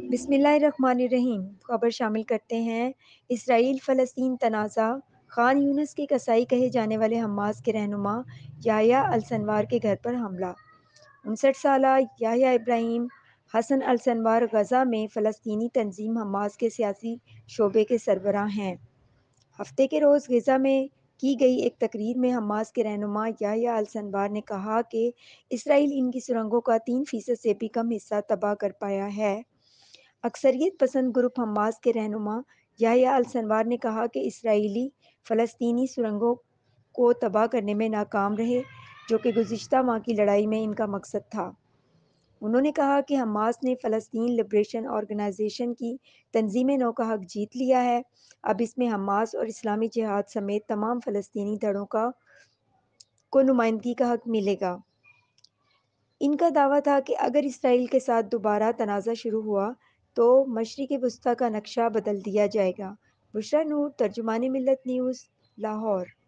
बिसमीम खबर शामिल करते हैं इसराइल फ़लस्तीन तनाज़ा खान यूनस के कसाई कहे जाने वाले हमास के रहनुमा याया अलसनवार के घर पर हमला उनसठ साल याया इब्राहिम हसन अलसनवार गज़ा में फ़लस्तीनी तंजीम हमास के सियासी शोबे के सरबरा हैं हफ्ते के रोज़ गज़ा में की गई एक तकरीर में हमास के रहनुमा याया अलसनवार ने कहा कि इसराइल इनकी सुरंगों का तीन फ़ीसद से भी कम हिस्सा तबाह कर पाया है अक्सरियत पसंद ग्रुप हमास के रहनुमा याया अलसनवार ने कहा कि इसराइली फ़लस्तीनी सुरंगों को तबाह करने में नाकाम रहे जो कि गुज्त माह की लड़ाई में इनका मकसद था उन्होंने कहा कि हमास ने फ़लस्तीन लिब्रेशन ऑर्गेनाइजेशन की तंजीम नौ का हक जीत लिया है अब इसमें हमास और इस्लामी जिहाद समेत तमाम फ़लस्तनी धड़ों का को नुमाइंदगी का हक मिलेगा इनका दावा था कि अगर इसराइल के साथ दोबारा तनाज़ा शुरू हुआ तो मशरक़ वस्ती का नक्शा बदल दिया जाएगा बुशरा नूर तर्जुमानी मिलत न्यूज़ लाहौर